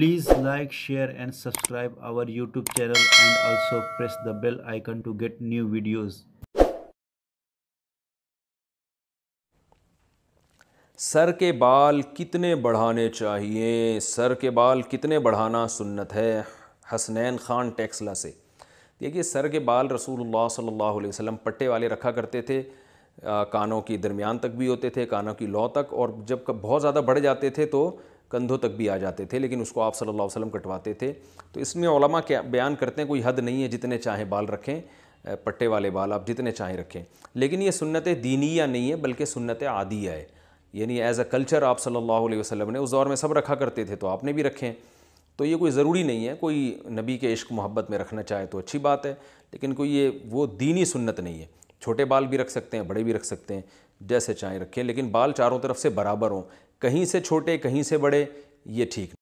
Please like, share and subscribe our YouTube channel and also press the bell icon to get new videos. सर के बाल कितने बढ़ाने चाहिए सर के बाल कितने बढ़ाना सुन्नत है हसनैन ख़ान टेक्सला से देखिए सर के बाल रसूलुल्लाह सल्लल्लाहु अलैहि वसल्लम पट्टे वाले रखा करते थे आ, कानों की दरमियान तक भी होते थे कानों की लौ तक और जब बहुत ज़्यादा बढ़ जाते थे तो कंधों तक भी आ जाते थे लेकिन उसको आप सल्लल्लाहु अलैहि वसल्लम कटवाते थे तो इसमें ओलमा क्या बयान करते हैं कोई हद नहीं है जितने चाहें बाल रखें पट्टे वाले बाल आप जितने चाहें रखें लेकिन ये सुन्नत दीनिया नहीं है बल्कि सुन्नत आदिया है यानी एज़ अ कल्चर आप सल्लल्लाहु अलैहि वसल्लम ने उस दौर में सब रखा करते थे तो आपने भी रखें तो ये कोई ज़रूरी नहीं है कोई नबी के इश्क मोहब्बत में रखना चाहे तो अच्छी बात है लेकिन कोई ये वो दीनी सुन्नत नहीं है छोटे बाल भी रख सकते हैं बड़े भी रख सकते हैं जैसे चाहें रखें लेकिन बाल चारों तरफ से बराबर हों कहीं से छोटे कहीं से बड़े ये ठीक